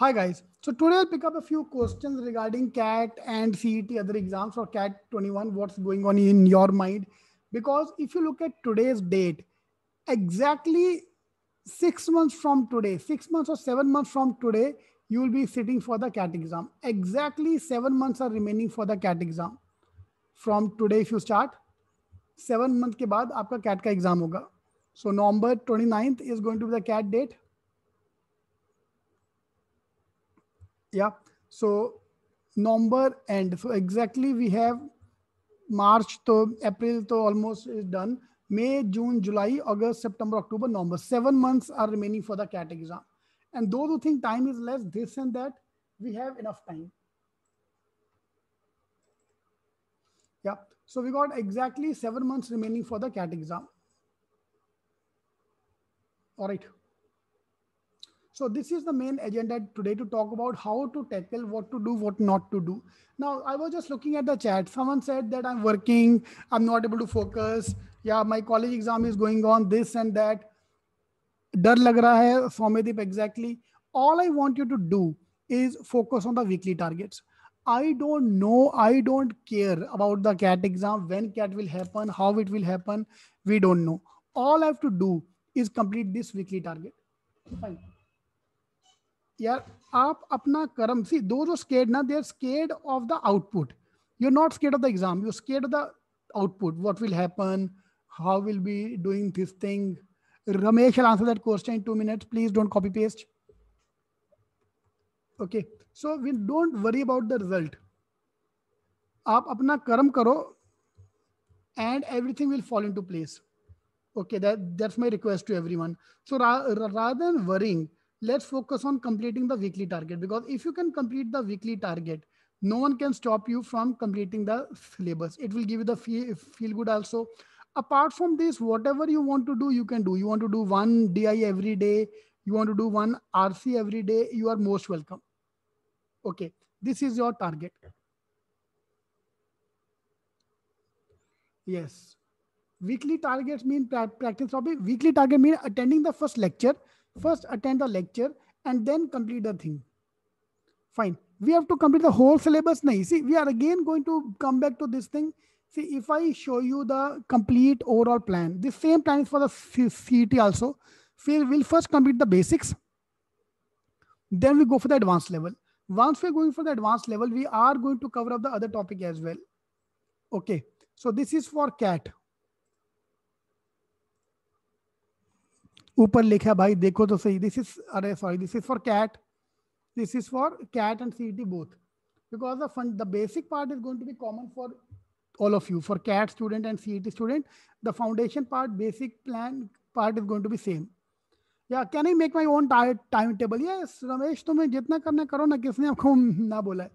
Hi guys. So today I'll pick up a few questions regarding CAT and CET other exams for CAT 21. What's going on in your mind? Because if you look at today's date, exactly six months from today, six months or seven months from today, you will be sitting for the CAT exam. Exactly seven months are remaining for the CAT exam. From today, if you start, seven month के बाद आपका CAT का exam होगा. So November 29th is going to be the CAT date. yeah so number and so exactly we have march to april to almost is done may june july august september october november seven months are remaining for the cat exam and those who think time is less this and that we have enough time yeah so we got exactly seven months remaining for the cat exam all right so this is the main agenda today to talk about how to tackle, what to do, what not to do. Now, I was just looking at the chat. Someone said that I'm working, I'm not able to focus. Yeah, my college exam is going on, this and that. Dar lag raha hai, Somadip, exactly. All I want you to do is focus on the weekly targets. I don't know, I don't care about the CAT exam, when CAT will happen, how it will happen. We don't know. All I have to do is complete this weekly target. Fine. यार आप अपना कर्म सी दो जो scared ना there scared of the output you're not scared of the exam you scared of the output what will happen how will be doing this thing Ramesh answer that question in two minutes please don't copy paste okay so we don't worry about the result आप अपना कर्म करो and everything will follow into place okay that's my request to everyone so rather worrying let's focus on completing the weekly target because if you can complete the weekly target, no one can stop you from completing the syllabus. It will give you the feel, feel good also. Apart from this, whatever you want to do, you can do. You want to do one DI every day, you want to do one RC every day, you are most welcome. Okay, this is your target. Yes. Weekly targets mean practice topic. Weekly target mean attending the first lecture First attend the lecture and then complete the thing. Fine. We have to complete the whole syllabus. Nahi. See, we are again going to come back to this thing. See, if I show you the complete overall plan, the same plan is for the CET also. We will first complete the basics. Then we go for the advanced level. Once we're going for the advanced level, we are going to cover up the other topic as well. Okay. So this is for CAT. ऊपर लिखा भाई देखो तो सही this is अरे sorry this is for CAT this is for CAT and C T both because the fund the basic part is going to be common for all of you for CAT student and C T student the foundation part basic plan part is going to be same या can I make my own time table ये रमेश तुम्हें जितना करना करो ना किसने आपको ना बोला है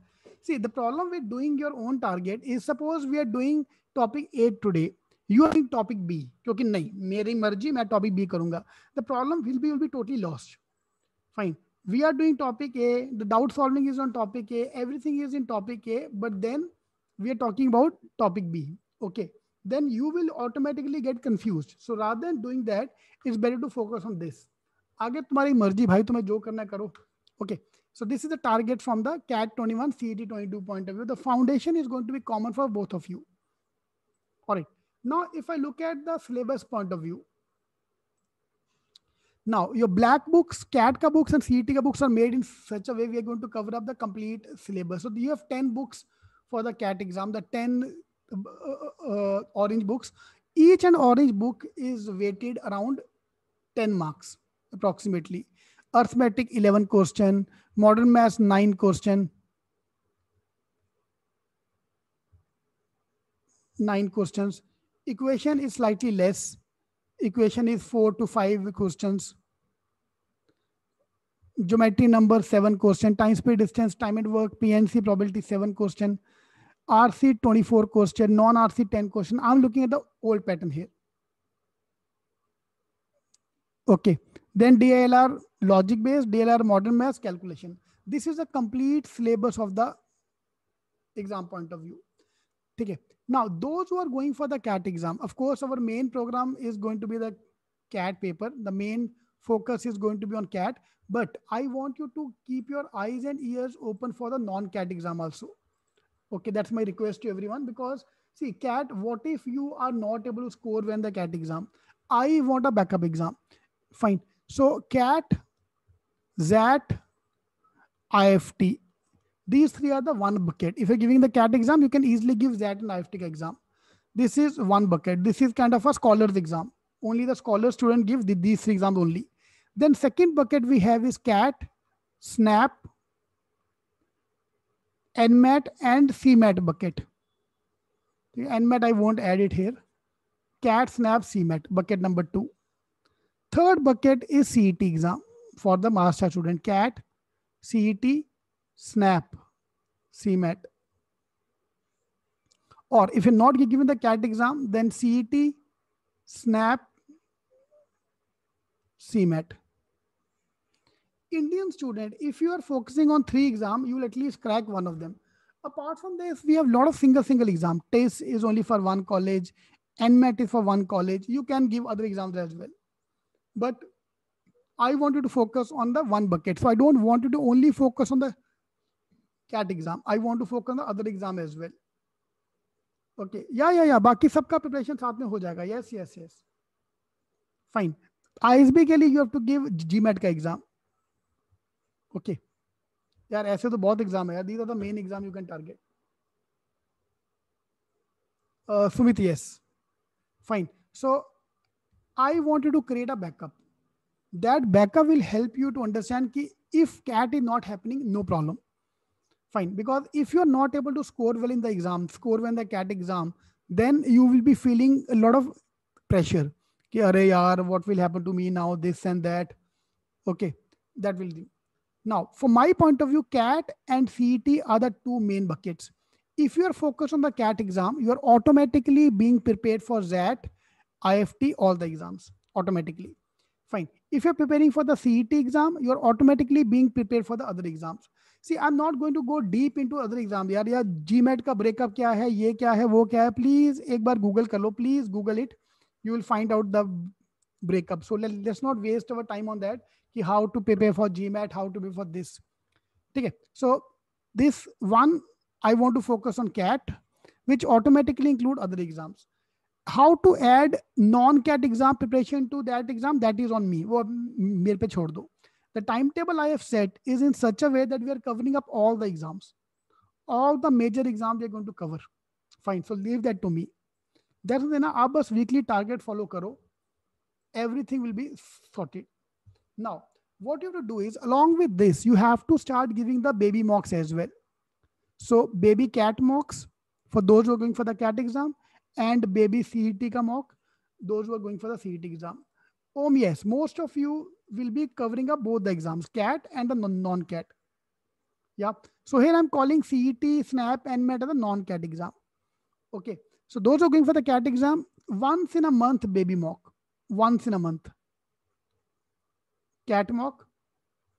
see the problem with doing your own target is suppose we are doing topic at today you are topic B क्योंकि नहीं मेरी मर्जी मैं टॉपिक बी करूंगा the problem will be will be totally lost fine we are doing topic A the doubt solving is on topic A everything is in topic A but then we are talking about topic B okay then you will automatically get confuse so rather than doing that is better to focus on this आगे तुम्हारी मर्जी भाई तुम्हें जो करना करो okay so this is the target from the CAT twenty one C T twenty two point of view the foundation is going to be common for both of you और Now, if I look at the syllabus point of view, now your black books, CAT ka books and CET ka books are made in such a way we are going to cover up the complete syllabus. So you have 10 books for the CAT exam, the 10 uh, uh, uh orange books. Each and orange book is weighted around 10 marks approximately. Arithmetic 11 question, modern maths 9 question, nine questions. Equation is slightly less. Equation is four to five questions. Geometry number seven question. Time, speed, distance, time at work, PNC probability seven question. RC 24 question, non-RC 10 question. I'm looking at the old pattern here. Okay. Then DLR logic based, DLR modern math calculation. This is a complete syllabus of the exam point of view. Okay. Now, those who are going for the CAT exam, of course, our main program is going to be the CAT paper. The main focus is going to be on CAT, but I want you to keep your eyes and ears open for the non-CAT exam also. Okay, that's my request to everyone because see CAT, what if you are not able to score when the CAT exam? I want a backup exam. Fine. So CAT, ZAT, IFT. These three are the one bucket. If you're giving the CAT exam, you can easily give that an iftic exam. This is one bucket. This is kind of a scholar's exam. Only the scholar student gives the, these three exams only. Then second bucket we have is CAT, SNAP, NMAT and CMAT bucket. NMAT, I won't add it here. CAT, SNAP, CMAT, bucket number two. Third bucket is CET exam for the master student. CAT, CET, SNAP, CMAT. Or if you're not given the CAT exam, then CET, SNAP, CMAT. Indian student, if you are focusing on three exam, you will at least crack one of them. Apart from this, we have a lot of single single exam. TASE is only for one college. NMAT is for one college. You can give other exams as well. But I want you to focus on the one bucket. So I don't want you to only focus on the CAT exam. I want to focus on the other exam as well. Okay. Yeah, yeah, yeah. बाकी सबका preparation साथ में हो जाएगा. Yes, yes, yes. Fine. ISB के लिए you have to give GMAT का exam. Okay. यार ऐसे तो बहुत exam है यार. These are the main exam you can target. Uh, Sumit, yes. Fine. So I wanted to create a backup. That backup will help you to understand कि if CAT is not happening, no problem. fine because if you're not able to score well in the exam score when the cat exam then you will be feeling a lot of pressure okay yaar, what will happen to me now this and that okay that will now from my point of view cat and cet are the two main buckets if you are focused on the cat exam you are automatically being prepared for that ift all the exams automatically fine if you're preparing for the cet exam you're automatically being prepared for the other exams see I am not going to go deep to other exam यार यार met का breakup क्या है ये क्या है वो क्या है प्लीज एक बार गूगल कर लो please Google it you will find out the breakup so let's not waste our time on that कि how to prepare for GMAT how to prepare for this ठीक है so this one I want to focus on CAT which automatically include other exams how to add non CAT exam preparation to that exam that is on me वो मेरे पे छोड़ दो the timetable I have set is in such a way that we are covering up all the exams. All the major exams we are going to cover. Fine. So leave that to me. That's then आप बस weekly target follow karo. Everything will be sorted. Now, what you have to do is along with this, you have to start giving the baby mocks as well. So baby cat mocks for those who are going for the cat exam and baby CET ka mock, those who are going for the CET exam. Oh yes, most of you will be covering up both the exams, CAT and the non-CAT. Yeah. So here I'm calling CET, SNAP, and MET as a non-CAT exam. Okay. So those are going for the CAT exam, once in a month baby mock, once in a month. CAT mock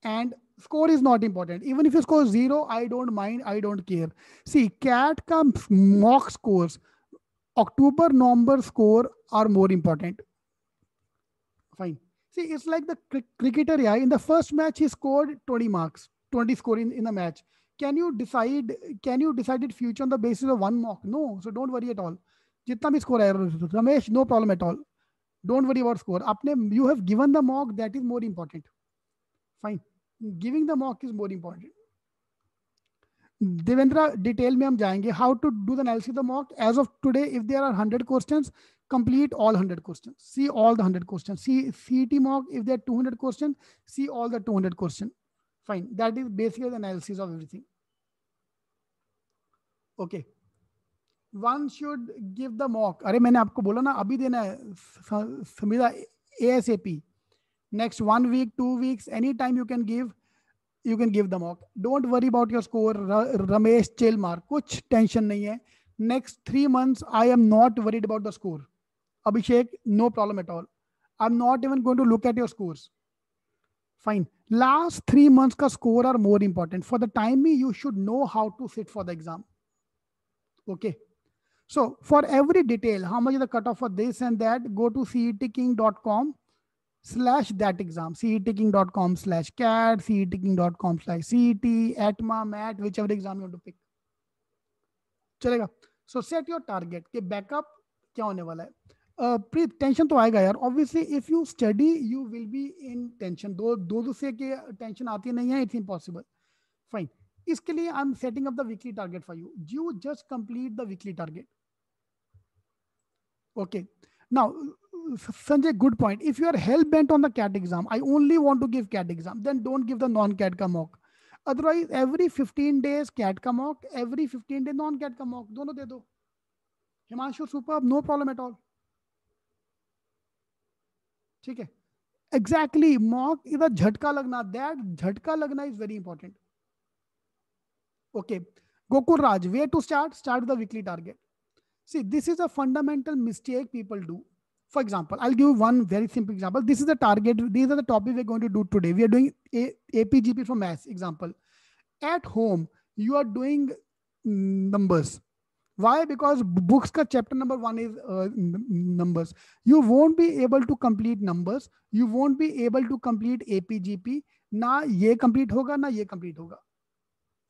and score is not important. Even if you score zero, I don't mind, I don't care. See, CAT comes mock scores, October, November score are more important fine. See, it's like the cr cricketer. Yeah, in the first match he scored 20 marks, 20 score in, in a match. Can you decide? Can you decide its future on the basis of one mark? No. So don't worry at all. Jitna bhi score error, Ramesh, no problem at all. Don't worry about score. Apne, you have given the mark. That is more important. Fine. Giving the mark is more important. Devendra, detail में हम जाएंगे how to do the analysis of the mock. As of today, if there are 100 questions, complete all 100 questions. See all the 100 questions. See CET mock, if there are 200 questions, see all the 200 questions. Fine. That is basically the analysis of everything. Okay. One should give the mock. अरे मैंने आपको बोला ना अभी देना है Samira ASAP. Next one week, two weeks, any time you can give. You can give the mock don't worry about your score Ramesh चेलमार कुछ टेंशन नहीं है next three months I am not worried about the score Abhishek no problem at all I am not even going to look at your score fine last three months का score are more important for the time भी you should know how to sit for the exam okay so for every detail how much is the cutoff for this and that go to cetkking.com slash that exam cetaking.com slash cat e cetaking.com slash cet e e atma mat whichever exam you want to pick चलेगा so set your target कि backup क्या होने वाला है pre uh, tension तो आएगा यार obviously if you study you will be in tension दो दो दूसरे के टेंशन आती नहीं है इट्स इम्पॉसिबल फाइन इसके लिए I am setting up the weekly target for you you just complete the weekly target okay now Sanjay, good point. If you are hell bent on the CAT exam, I only want to give CAT exam, then don't give the non CAT ka mock. Otherwise, every 15 days CAT ka mock, every 15 day non CAT ka mock. Dono de do. Himanshu, superb, no problem at all. ठीक है exactly mock इधर झटका लगना that झटका लगना is very important okay Gokul Raj way to start start the weekly target see this is a fundamental mistake people do For example, I'll give one very simple example. This is the target. These are the topics we're going to do today. We are doing A, APGP for maths example. At home, you are doing mm, numbers. Why? Because books ka chapter number one is uh, numbers. You won't be able to complete numbers. You won't be able to complete APGP. Na ye complete hoga, na ye complete hoga.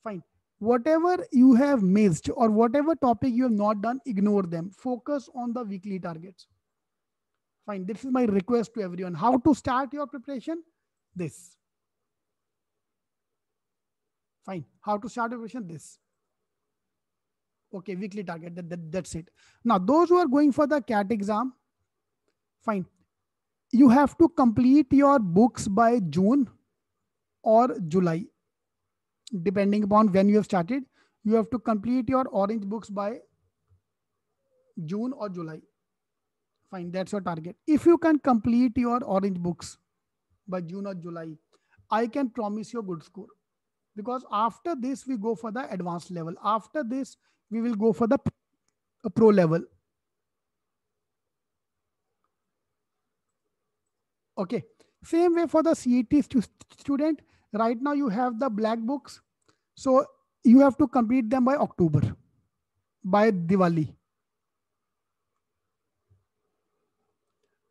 Fine. Whatever you have missed or whatever topic you have not done, ignore them. Focus on the weekly targets fine. This is my request to everyone. How to start your preparation? This. Fine. How to start preparation? This. Okay, weekly target. That, that, that's it. Now, those who are going for the CAT exam, fine. You have to complete your books by June or July, depending upon when you have started. You have to complete your orange books by June or July. Fine, that's your target. If you can complete your orange books by June or July, I can promise you a good score. Because after this, we go for the advanced level. After this, we will go for the pro level. Okay. Same way for the CET student. Right now you have the black books. So you have to complete them by October, by Diwali.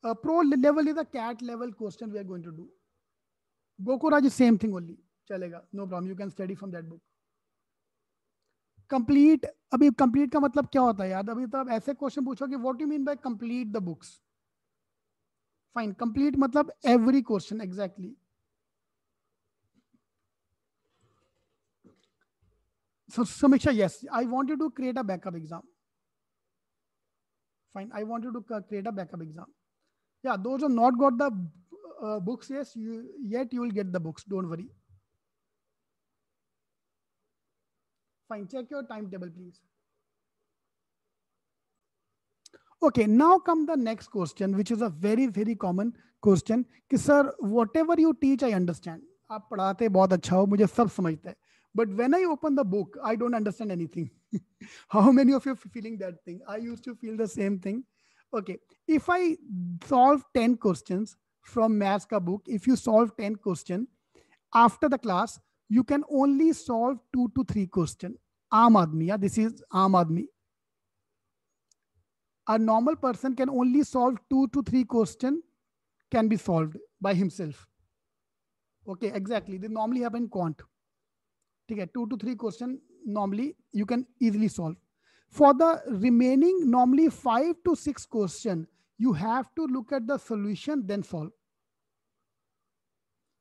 uh, pro level is a cat level question we are going to do gokuraj is same thing only chalega no problem you can study from that book complete अभी complete का मतलब क्या होता है यार अभी तो ऐसे क्वेश्चन पूछो कि what you mean by complete the books fine complete मतलब every question exactly Samiksha yes I want you to create a backup exam fine I want you to create a backup exam yeah those who not got the uh, books yes you yet you will get the books don't worry fine check your timetable please okay now come the next question which is a very very common question ki sir whatever you teach i understand aap padhate bahut acha ho mujhe sab samajhte but when i open the book i don't understand anything how many of you are feeling that thing i used to feel the same thing Okay, if I solve 10 questions from Maths book, if you solve 10 question after the class, you can only solve two to three question. Aam yeah, this is aam A normal person can only solve two to three question can be solved by himself. Okay, exactly. They normally happen quant. Okay, two to three question normally you can easily solve for the remaining normally five to six question, you have to look at the solution, then solve.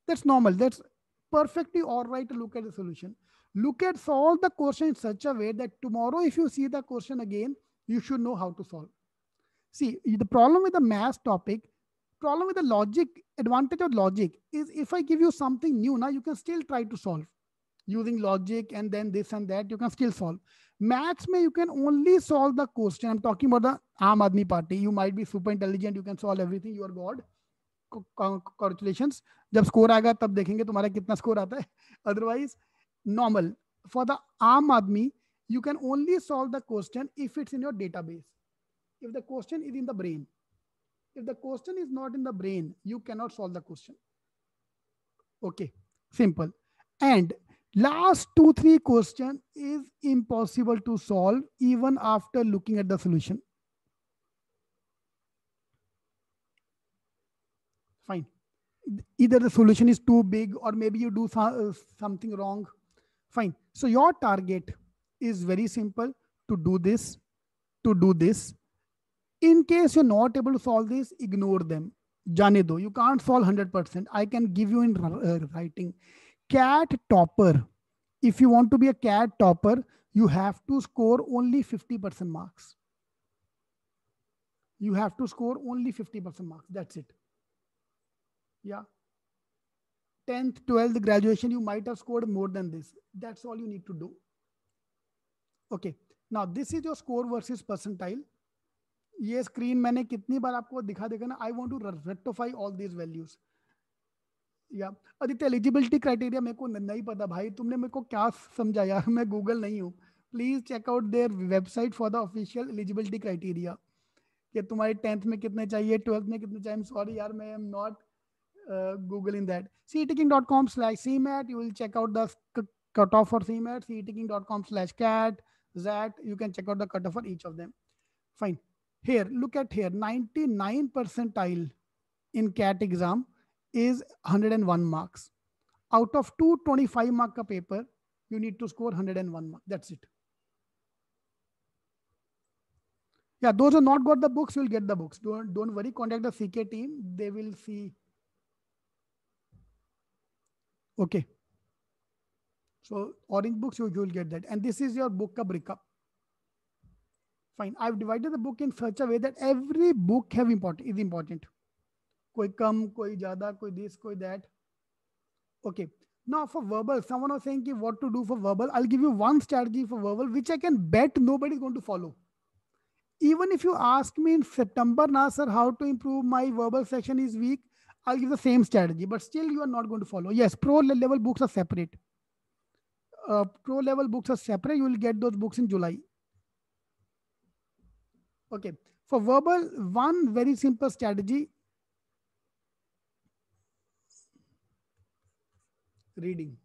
That's normal. That's perfectly all right to look at the solution. Look at solve the question in such a way that tomorrow, if you see the question again, you should know how to solve. See, the problem with the math topic, problem with the logic, advantage of logic is if I give you something new, now you can still try to solve using logic and then this and that, you can still solve. Maths में you can only solve the question I am talking about the आम Aadmi Party you might be super intelligent you can solve everything you are god congratulation जब score आएगा तब देखेंगे तुम्हारा कितना score आता है अदरवाइज नॉर्मल फॉर द आम aadmi you can only solve the question if it's in your database if the question is in the brain if the question is not in the brain you cannot solve the question okay simple and Last two, three question is impossible to solve even after looking at the solution. Fine. Either the solution is too big or maybe you do so uh, something wrong. Fine. So your target is very simple to do this, to do this. In case you're not able to solve this, ignore them. Jane do. You can't solve 100%. I can give you in uh, writing cat topper, if you want to be a cat topper, you have to score only 50% marks. You have to score only 50% marks. That's it. Yeah. 10th, 12th graduation, you might have scored more than this. That's all you need to do. Okay. Now, this is your score versus percentile. ये screen मैंने कितनी बार आपको दिखा देगा ना I want to rectify all these values या Aditya eligibility criteria मेरे को नहीं पता भाई तुमने मेरे को क्या समझाया मैं गूगल नहीं हूँ please check out there website for the official eligibility criteria कि तुम्हारे टेंथ में कितने चाहिए ट्वेल्थ में कितने चाहिए सॉरी यार मैं am not Google in that C ticking dot com slash CMAT you will check out the cut off for CMAT C ticking dot com slash CAT XAT you can check out the cut off for each of them fine here here look at here 99 percentile in CAT exam is 101 marks. Out of 225 mark paper, you need to score 101 mark. That's it. Yeah, those who not got the books will get the books. Don't, don't worry, contact the CK team. They will see. Okay. So orange books, you, you will get that. And this is your book up breakup. Fine. I've divided the book in such a way that every book have important is important. कोई कम कोई ज्यादा कोई this कोई that okay now for verbal someone was saying what to do for verbal i'll give you one strategy for verbal which i can bet nobody's going to follow even if you ask me in september now sir how to improve my verbal section is weak i'll give the same strategy but still you are not going to follow yes pro level books are separate uh, pro level books are separate you will get those books in july okay for verbal one very simple strategy reading.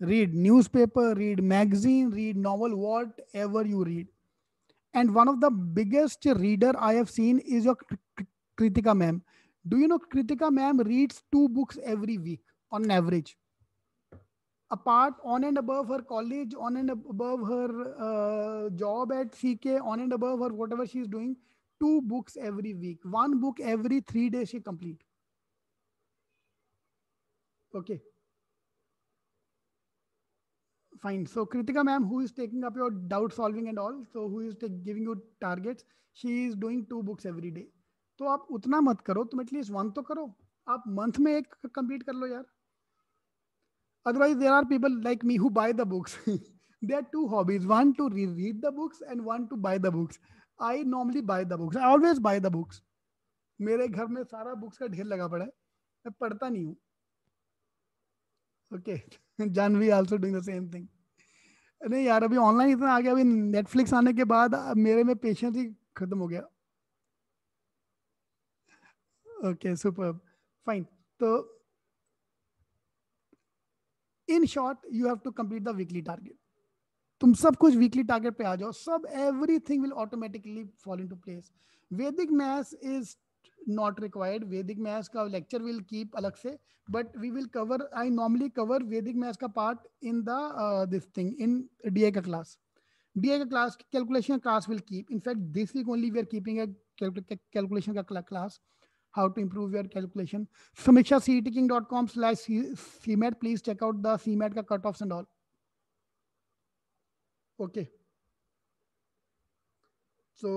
Read newspaper, read magazine, read novel, whatever you read. And one of the biggest reader I have seen is your Kritika ma'am. Do you know Kritika ma'am reads two books every week on average? apart on and above her college on and above her uh, job at ck on and above her whatever she is doing two books every week one book every 3 days she complete okay fine. So Kritika ma'am, who is taking up your doubt solving and all, so who is take, giving you targets, she is doing two books every day. तो आप उतना मत करो तुम at least one तो करो आप month में एक कंप्लीट कर लो यार otherwise there are people like me who buy the books there are two hobbies one to reread the books and one to buy the books i normally buy the books i always buy the books मेरे घर में सारा books का ढेर लगा पड़ा है मैं पढ़ता नहीं हूँ okay okay. Janhvi also doing the same thing नहीं यार अभी ऑनलाइन इतना आ गया अभी नेटफ्लिक्स आने के बाद मेरे में पेशेंस ही खत्म हो गया ओके सुपर फाइन तो in short you have to complete the weekly target तुम सब कुछ वीकली टारगेट पे आ जाओ सब everything will automatically fall into place Vedic maths is not required vedic maths ka lecture will keep alag se but we will cover i normally cover vedic maths ka part in the uh, this thing in da ka class da ka class calculation class will keep in fact this week only we are keeping a calculation ka class how to improve your calculation samiksha ctking.com slash cmat please check out the cmat ka cutoffs and all okay so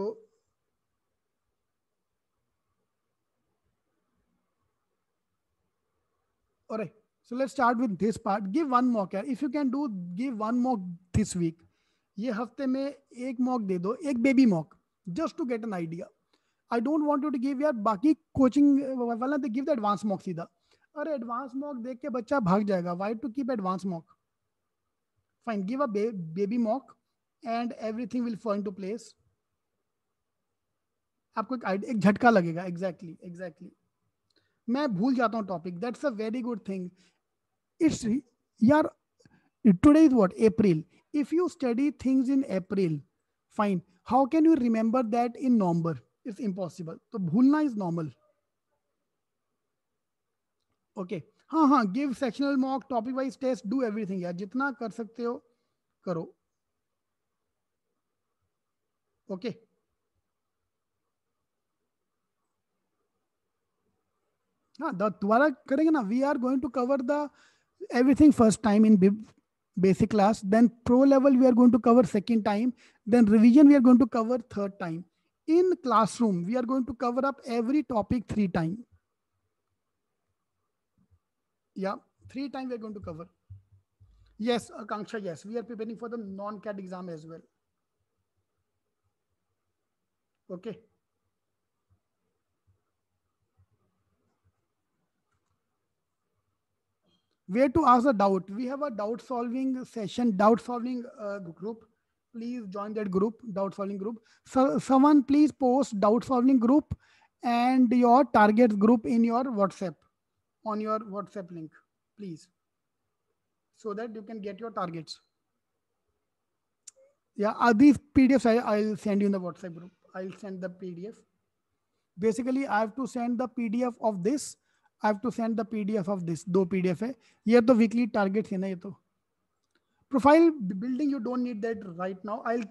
All right. So let's start with this part. Give one mock If you can do, give one mock this week. ये हफ्ते में एक mock दे दो एक baby mock just to get an idea I don't want you to give यार बाकी coaching वाला गिव द एडवांस मॉक सीधा अरे एडवांस मॉक देख के बच्चा भाग जाएगा why to keep advance mock fine give a baby mock and everything will fall to place आपको एक झटका लगेगा एग्जैक्टली exactly, एग्जैक्टली exactly. मैं भूल जाता हूँ topic that's a very good thing it's यार today is what April if you study things in April fine how can you remember that in November it's impossible तो भूलना is normal okay हाँ हाँ give sectional mock topic wise test do everything यार जितना कर सकते हो करो ओके okay. द्वारा करेंगे ना we are going to cover the everything first time in basic class then pro level we are going to cover second time then revision we are going to cover third time in classroom we are going to cover up every topic three time या three time we are going to cover yes Akanksha yes we are preparing for the non CAT exam as well okay okay. where to ask a doubt. We have a doubt solving session, doubt solving uh, group. Please join that group, doubt solving group. So someone please post doubt solving group and your target group in your WhatsApp, on your WhatsApp link, please. So that you can get your targets. Yeah, are uh, these PDFs I, I'll send you in the WhatsApp group. I'll send the PDF. Basically, I have to send the PDF of this I have to send the PDF of this दो PDF है ये तो weekly target है ना ये तो profile building you don't need that right now I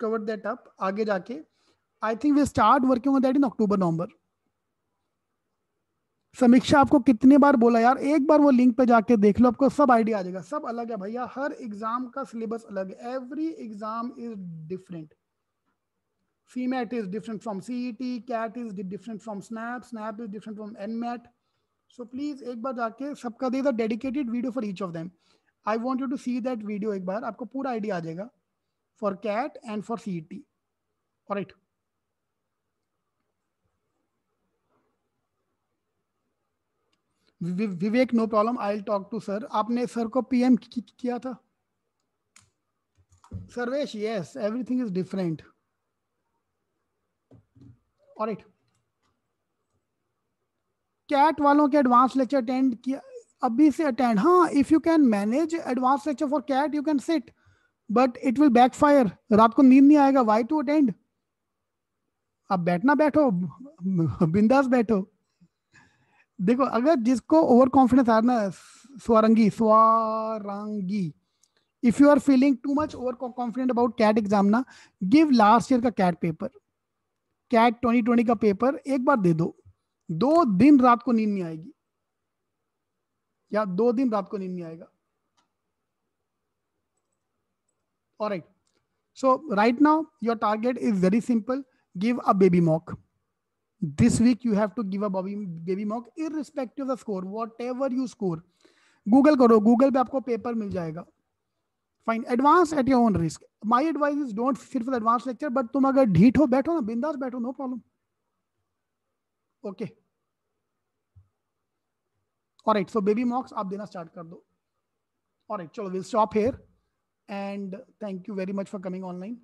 cover that up आगे जाके I think we start working on that in October November Samiksha आपको कितने बार बोला यार एक बार वो लिंक पे जाके देख लो आपको सब आइडिया आ जाएगा सब अलग है भैया हर एग्जाम का सिलेबस अलग है every exam is different CMAT is different from CET, CAT is different from SNAP, SNAP is different from NMAT. So please एक बार जाके सबका दे the dedicated video for each of them I want you to see that video एक बार आपको पूरा idea आ जाएगा for CAT and for CET. All right. Vivek no problem I will talk to sir आपने सर को पीएम किया था Sarvesh yes everything is different alright CAT वालों के एडवांस लेक्चर अटेंड किया अभी से अटेंड हाँ if you can manage advance lecture for CAT you can sit but it will backfire रात को नींद नहीं आएगा वाई टू अटेंड आप बैठना बैठो बिंदास बैठो देखो अगर जिसको ओवर कॉन्फिडेंस आया ना Swarangi Swarangi if you are feeling too much over confident about CAT exam ना गिव लास्ट ईयर का CAT paper CAT twenty twenty का पेपर एक बार दे दो दो दिन रात को नींद नहीं आएगी या दो दिन रात को नींद नहीं आएगा और right so right now your target is very simple give a baby mock this week you have to give a baby mock in respect score whatever you score Google करो गूगल पे आपको paper मिल जाएगा fine advance at your own risk my advice is don't फिर for advance lecture but तुम अगर ढीट हो बैठो ना बिंदास बैठो नो प्रॉब्लम ओके और ऑलराइट सो बेबी मॉक्स आप देना स्टार्ट कर दो और ऑलराइट चलो will stop here and thank you very much for coming online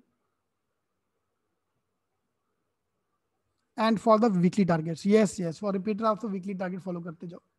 and for the weekly targets yes yes for repeater आप तो वीकली टारगेट फॉलो करते जाओ